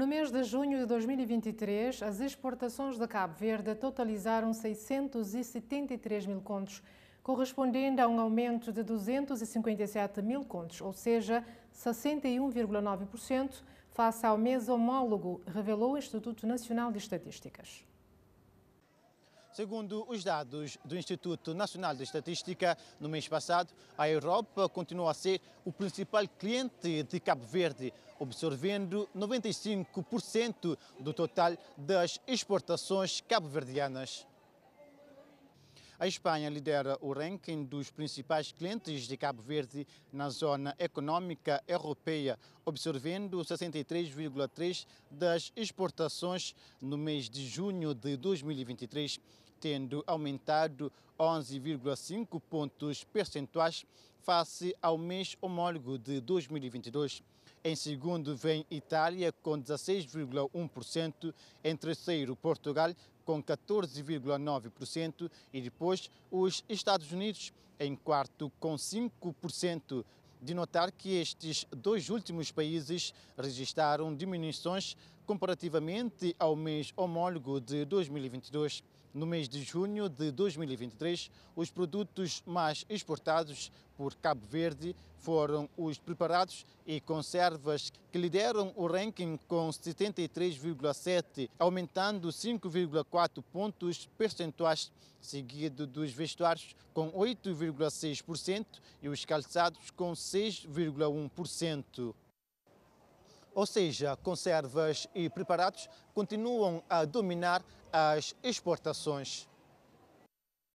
No mês de junho de 2023, as exportações da Cabo Verde totalizaram 673 mil contos, correspondendo a um aumento de 257 mil contos, ou seja, 61,9% face ao mês homólogo, revelou o Instituto Nacional de Estatísticas. Segundo os dados do Instituto Nacional de Estatística, no mês passado, a Europa continuou a ser o principal cliente de Cabo Verde, absorvendo 95% do total das exportações cabo-verdianas. A Espanha lidera o ranking dos principais clientes de Cabo Verde na zona econômica europeia, absorvendo 63,3% das exportações no mês de junho de 2023, tendo aumentado 11,5 pontos percentuais face ao mês homólogo de 2022. Em segundo vem Itália, com 16,1%, em terceiro Portugal, com 14,9%, e depois os Estados Unidos, em quarto, com 5%. De notar que estes dois últimos países registaram diminuições comparativamente ao mês homólogo de 2022. No mês de junho de 2023, os produtos mais exportados por Cabo Verde foram os preparados e conservas que lideram o ranking com 73,7, aumentando 5,4 pontos percentuais, seguido dos vestuários com 8,6% e os calçados com 6,1% ou seja, conservas e preparados, continuam a dominar as exportações.